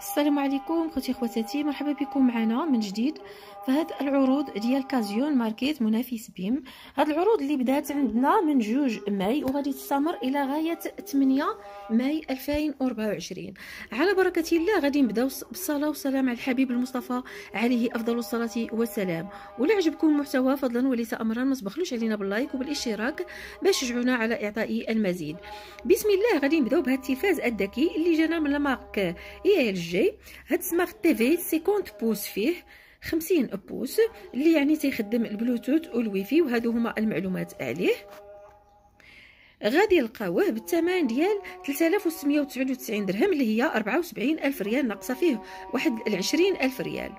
السلام عليكم خوتي خواتاتي مرحبا بكم معنا من جديد فهاد العروض ديال كازيون ماركيت منافس بيم هاد العروض اللي بدات عندنا من جوج ماي وغادي تستمر الى غايه 8 ماي 2024 على بركه الله غادي نبداو بالصلاه والسلام على الحبيب المصطفى عليه افضل الصلاه والسلام ولا عجبكم المحتوى فضلا وليس امرا ما تبخلوش علينا باللايك وبالاشتراك باش تشجعونا على اعطاء المزيد بسم الله غادي نبداو بهاد التلفاز الذكي اللي جانا من لا مارك اي ال جاي هاد سمارت تي في 50 بوس فيه 50 بوس اللي يعني تيخدم البلوتوث والواي فاي وهادو هما المعلومات عليه غادي يلقاوه بالثمن ديال 3699 درهم اللي هي 74 الف ريال ناقصه فيه واحد 20 الف ريال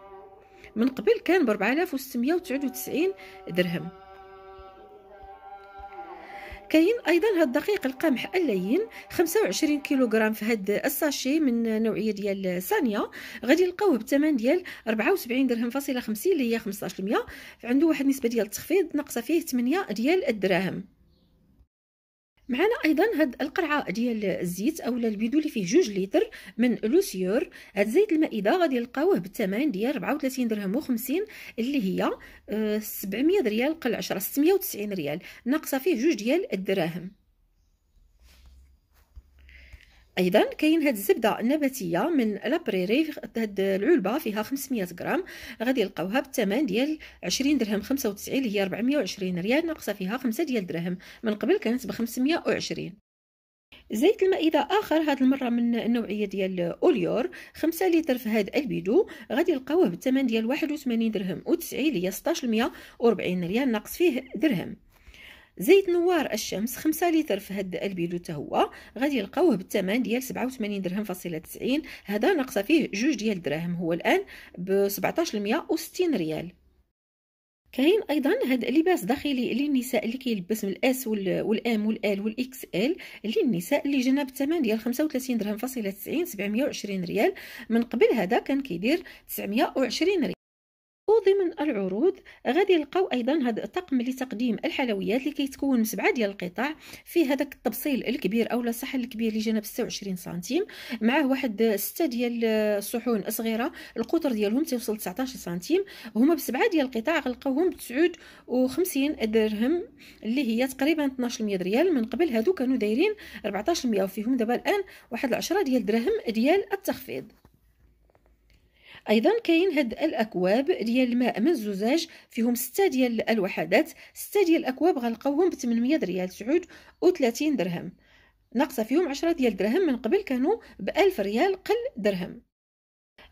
من قبل كان ب 4699 درهم كاين ايضا هاد دقيق القمح اللين 25 كيلوغرام في هاد الساشي من نوعيه ديال سانيا غادي نلقاوه بثمن ديال 74 درهم فاصله 50 اللي هي 15% عنده واحد النسبه ديال التخفيض ناقصه فيه 8 ديال الدراهم معنا ايضا هاد القرعه ديال الزيت اولا البيدو اللي فيه جوج لتر من لوسيور هاد زيت المائده غادي نلقاوه بالثمن ديال 34 درهم و50 اللي هي 700 آه، ريال قل 10 690 ريال ناقصه فيه جوج ديال الدراهم ايضا كاين هاد الزبده النباتيه من لابريري هاد العلبه فيها 500 غرام غادي يلقاوها بالثمن ديال 20 درهم 95 اللي هي 420 ريال ناقصه فيها 5 ديال الدراهم من قبل كانت ب 520 زيت المائدة آخر هاد المرة من النوعية ديال أوليور 5 لتر في هاد البيدو غادي يلقاوه بالثمن ديال 81 درهم و90 اللي هي 16 ريال ناقص فيه درهم زيت نوار الشمس 5 لتر في هاد البيلو حتى هو غادي يلقاوه بالثمن ديال 87 درهم فاصله 90 هذا ناقصه فيه جوج ديال الدراهم هو الان ب 17160 ريال كاين ايضا هاد لباس داخلي للنساء اللي كيلبس من الاس والام والال والاكس ال للنساء اللي جنى بالثمن ديال 35 درهم فاصله 90 720 ريال من قبل هذا كان كيدير 920 ريال وضمن العروض غادي يلقاو ايضا هذا الطقم لتقديم الحلويات اللي كيتكون من سبعه ديال القطع في هذاك التبصيل الكبير اولا الصحن الكبير اللي جانا ب 26 سنتيم معاه واحد سته ديال الصحون صغيره القطر ديالهم توصل 19 سنتيم هما بسبعه ديال القطع غنلقاوهم ب 59 درهم اللي هي تقريبا 1200 ريال من قبل هادو كانوا دايرين 14% وفيهم دابا الان واحد 10 ديال الدراهم ديال التخفيض ايضا كاين هاد الاكواب ديال الماء من الزجاج فيهم ستة ديال الوحدات ستة ديال الاكواب غنلقاوهم ب 800 ريال سعود و30 درهم ناقصه فيهم 10 ديال الدرهم من قبل كانوا ب 1000 ريال قل درهم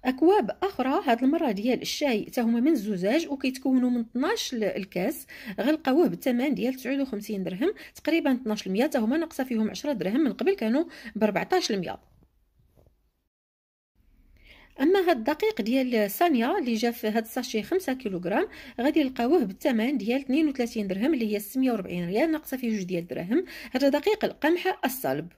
اكواب اخرى هاد المره ديال الشاي حتى هما من الزجاج وكيتكونوا من 12 الكاس غنلقاوه بالثمن ديال 59 درهم تقريبا 12% حتى هما ناقصه فيهم 10 درهم من قبل كانوا ب 14% اما هاد الدقيق ديال سانيا اللي جا في هاد الساشي 5 كيلوغرام غادي نلقاوه بالثمن ديال 32 درهم اللي هي 640 ريال ناقصه فيه جوج ديال الدراهم هذا دقيق القمح الصلب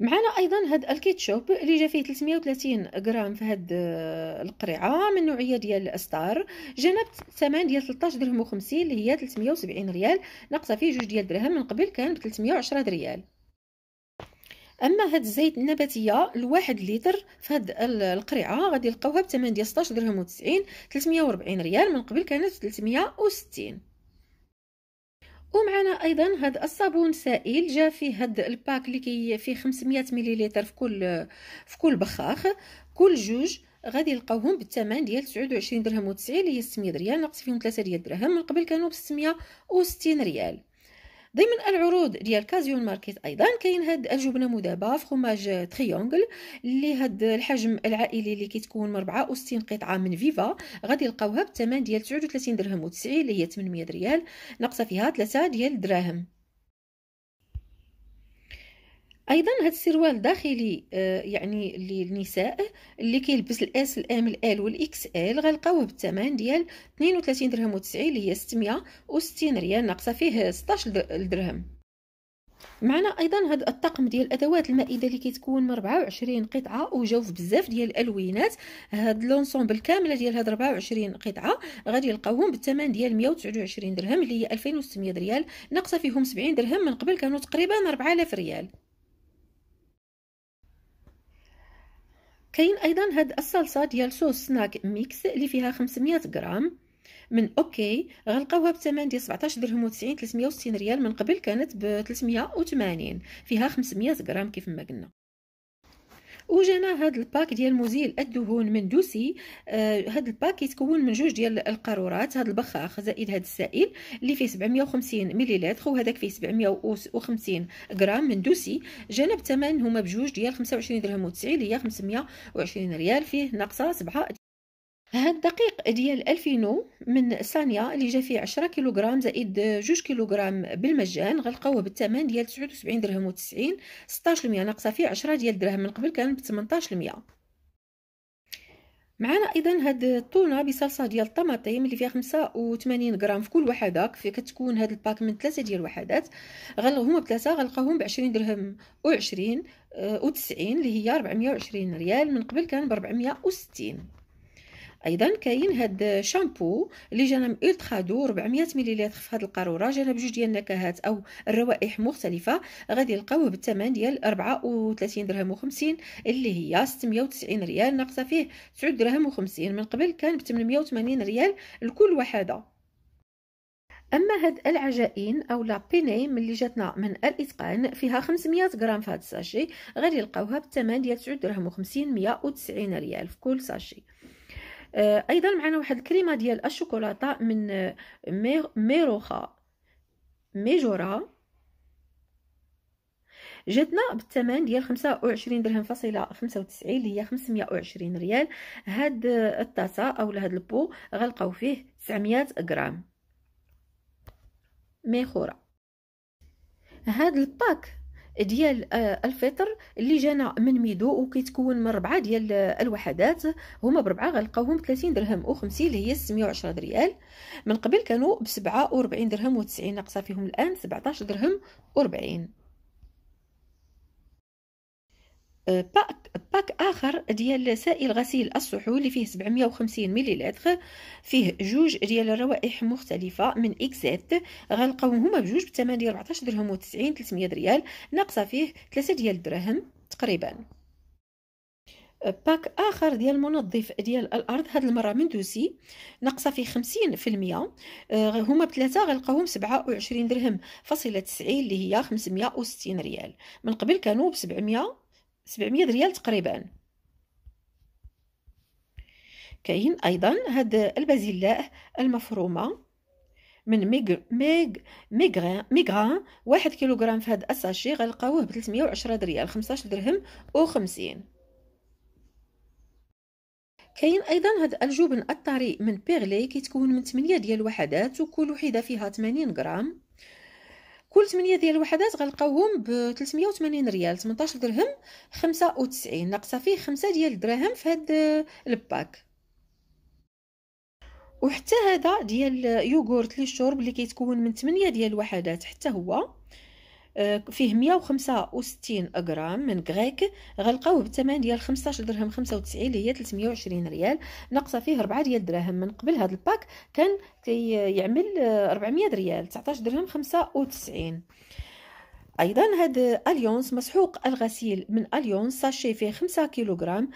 معنا ايضا هاد الكيتشوب اللي جا فيه 330 غرام في هاد آه، القريعه من نوعيه ديال ستار جانا ثمن ديال 13 درهم و50 اللي هي 370 ريال ناقصه فيه جوج ديال الدراهم من قبل كان ب 310 ريال اما هاد الزيت النباتيه الواحد لتر في هاد القريعه غادي يلقاوها بثمن ديال 16 درهم و90 340 ريال من قبل كانت 360 ومعنا ايضا هاد الصابون سائل جا فيه هاد الباك اللي كي فيه 500 مليلتر في كل في كل بخاخ كل جوج غادي يلقاوهم بالثمن ديال 29 درهم و90 اللي هي 600 ريال ناقص فيهم 3 ديال الدراهم من قبل كانوا ب 660 ريال ضمن العروض ديال كازيو الماركيت ايضا كاين هاد الجبنه مذابه فخماج تريونغل اللي هاد الحجم العائلي اللي كتكون من 64 قطعه من فيفا غادي يلقاوها بثمن ديال 39 درهم و90 اللي هي 800 ريال ناقصه فيها 3 ديال الدراهم ايضا هذا السروال داخلي آه، يعني للنساء اللي كيلبس الاس الام الال والاكس ال غنلقاوه بالثمن ديال 32 درهم و90 اللي هي 660 ريال ناقصه فيه 16 درهم معنا ايضا هذا الطقم ديال الادوات المائده اللي كتكون من 24 قطعه وجاو في بزاف ديال الالوينات هاد لونسومبل كامله ديال هاد 24 قطعه غادي يلقاوهم بالثمن ديال 129 درهم اللي هي 2600 ريال ناقصه فيهم 70 درهم من قبل كانوا تقريبا 4000 ريال كاين ايضا هاد الصلصه ديال صوص سناك ميكس اللي فيها 500 غرام من اوكي غنلقاوها بثمن ديال 17 درهم و90 360 ريال من قبل كانت ب 380 فيها 500 غرام كيف ما قلنا وجانا هذا الباك ديال مزيل الدهون من دوسي هذا آه، الباك يتكون من جوج ديال القارورات هذا البخاخ زائد هذا السائل اللي فيه 750 مليلتر وهذاك فيه 750 غرام من دوسي جانا بثمن هما بجوج ديال 25 درهم و90 اللي هي 520 ريال فيه ناقصه 7 هاد الدقيق ديال الفينو من سانيا اللي جا فيه 10 كيلوغرام زائد 2 كيلوغرام بالمجان غلقاوه بالثمن ديال 79 درهم و90 16% ناقصه فيه 10 ديال الدراهم من قبل كان ب 18% معنا ايضا هاد الطونه بصلصه ديال الطماطم اللي فيها 85 غرام في كل وحده كيف كتكون هاد الباك من ثلاثه ديال الوحدات غلغهم بثلاثه غلقاهم ب 20 درهم و20 آه، و90 اللي هي 420 ريال من قبل كان ب 460 ايضا كاين هاد شامبو اللي جانا اولترا دو 400 مليلتر في هاد القاروره جانا بجوج ديال النكهات او الروائح مختلفه غادي نلقاوه بالثمن ديال 34 درهم و50 اللي هي 690 ريال ناقصه فيه 9 درهم و50 من قبل كان ب 880 ريال لكل وحده اما هاد العجائن او لا بينيم اللي جاتنا من الاتقان فيها 500 غرام في هاد الساشي غادي نلقاوها بالثمن ديال 9 درهم و50 190 ريال في كل ساشي آه، ايضا معنا واحد الكريمه ديال الشوكولاته من آه، ميروخا ميجورا جاتنا بالثمن ديال 25 درهم فاصله 95 اللي هي 520 ريال هاد الطاسه او هاد البو غنلقاو فيه 900 غرام ميخورا هاد الباك ديال آه، الفطر اللي جانا من ميدو وكيتكون من ربعه ديال آه، الوحدات هما بربعه غنلقاوهم 30 درهم و50 اللي هي 610 ريال من قبل كانوا ب 47 درهم و90 ناقصه فيهم الان 17 درهم و40 آه، باك باك اخر ديال سائل غسيل الصحون اللي فيه 750 مليلتر فيه جوج ديال الروائح مختلفه من اكزيت غنلقاو هما بجوج بثمن ديال 14 درهم و90 300 ريال ناقصه فيه 3 ديال الدراهم تقريبا آه، باك اخر ديال منظف ديال الارض هاد المره من دوسي ناقصه فيه 50% آه، هما بثلاثه غنلقاوهم 27 درهم فاصله 90 اللي هي 560 ريال من قبل كانوا ب 700 700 ريال تقريبا كاين ايضا هاد البازيلاء المفرومه من ميغ ميغ ميغران ميغران واحد كيلوغرام في هاد الساشي غنلقاوه ب 310 ريال 15 درهم و50 كاين ايضا هاد الجبن الطري من بيغلي كيتكون من 8 ديال الوحدات وكل وحده فيها 80 غرام كل 8 ديال الوحدات غنلقاوهم ب 380 ريال 18 درهم 95 ناقصه فيه 5 ديال الدراهم في هذا الباك وحتى هذا ديال يوغورت للشرب اللي كيتكون من 8 ديال الوحدات حتى هو آه، فيه 165 غرام من غريك غلقوه بثمن ديال 15 درهم 95 اللي هي 320 ريال ناقصه فيه 4 ديال الدراهم من قبل هذا الباك كان كيعمل 400 ريال 19 درهم 95 ايضا هذا اليونس مسحوق الغسيل من اليونس ساشي فيه 5 كيلوغرام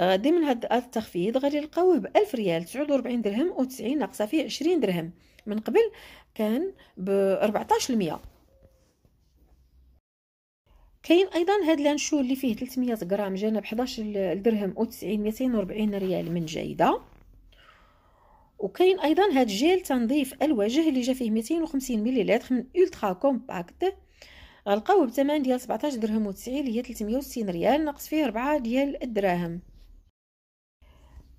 ضمن هاد التخفيض غادي نلقاوه ب 1000 ريال 49 درهم و90 ناقصه فيه 20 درهم من قبل كان ب 14% كاين ايضا هاد لانشو اللي فيه 300 غرام جانا ب 11 درهم و90 240 ريال من جيده وكاين ايضا هاد جيل تنظيف الوجه اللي جا فيه 250 مليلتر من اولترا كومباكت غلقاوه بثمن ديال 17 درهم و90 اللي هي 360 ريال ناقص فيه 4 ديال الدراهم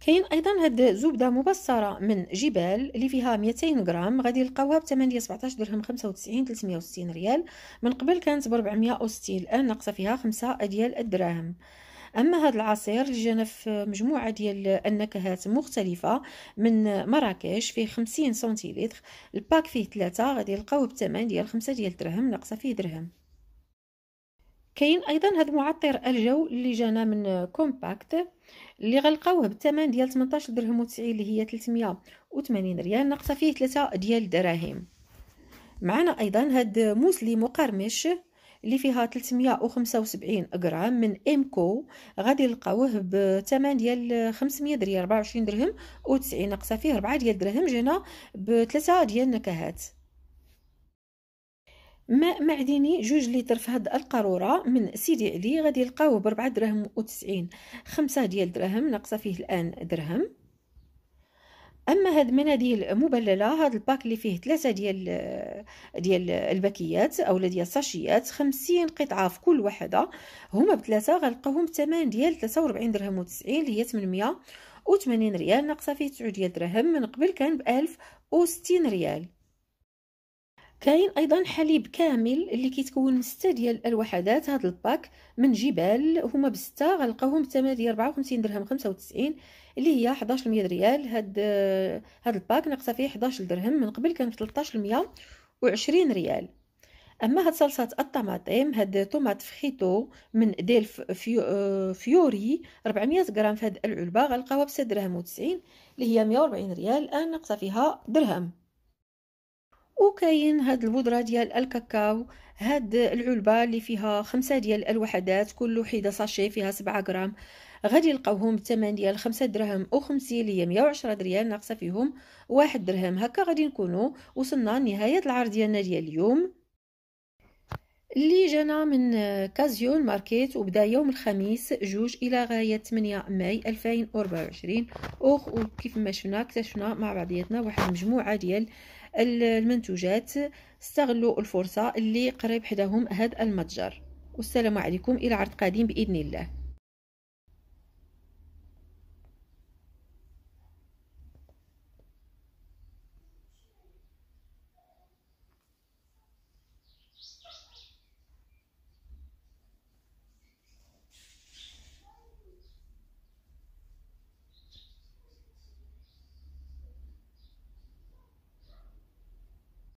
كاين ايضا هاد زبده مبصره من جبال اللي فيها 200 غرام غادي ب 8 17 درهم 95 360 ريال من قبل كانت ب 460 الان ناقصه فيها 5 ديال الدراهم اما هذا العصير اللي جانا في مجموعه ديال النكهات مختلفه من مراكش فيه 50 سنتيلتر الباك فيه 3 غادي نلقاوه بثمن ديال 5 ديال الدرهم ناقصه فيه درهم كاين ايضا هذا معطر الجو اللي جانا من كومباكت اللي غلقاوه بالثمن ديال 18 درهم و90 اللي هي 380 ريال ناقصه فيه 3 ديال الدراهم معنا ايضا هاد موسلي مقرمش اللي فيها 375 غرام من امكو غادي نلقاوه بثمن ديال 500 ريال 24 درهم و90 ناقصه فيه 4 ديال الدراهم جينا ب 3 ديال النكهات ماء معدني جوج لتر في هاد القاروره من سيدي علي غادي يلقاوه بربعة دراهم تسعين خمسة ديال دراهم ناقصه فيه الان درهم اما هاد المناديل المبلله هاد الباك اللي فيه ثلاثه ديال ديال الباكيات اولا ديال الساشيات خمسين قطعه في كل وحده هما بثلاثه غنلقاوهم بثمن ديال 43 درهم تسعين اللي هي 880 ريال ناقصه فيه 9 ديال دراهم من قبل كان ب 1060 ريال كاين ايضا حليب كامل اللي كيتكون من 6 ديال الوحدات هذا الباك من جبال هما بسته غنلقاوهم بثمن ديال 54 درهم 95 اللي هي 11 ريال هاد هاد الباك ناقصه فيه 11 درهم من قبل كان ب 13 ريال اما هاد صلصه الطماطم هاد طوماط فخيتو من ديل فيو فيوري 400 غرام في هاد العلبه غنلقاوها ب 6 درهم و90 اللي هي 140 ريال انا ناقصه فيها درهم وكاين هاد البودره ديال الكاكاو هاد العلبه اللي فيها خمسة ديال الوحدات كل وحده ساشي فيها سبعة غرام غادي نلقاوهم بثمن ديال خمسة دراهم او خمسين هي مية وعشرة دريال ناقصه فيهم واحد درهم هكا غادي نكونو وصلنا لنهايه العرض ديالنا ديال اليوم اللي جانا من كازيو الماركيت وبدا يوم الخميس جوج الى غايه 8 ماي 2024 وكيف ما شفنا اكتشفنا مع بعضياتنا واحد المجموعه ديال المنتوجات استغلوا الفرصة اللي قريب حداهم هذا المتجر والسلام عليكم إلى عرض قادم بإذن الله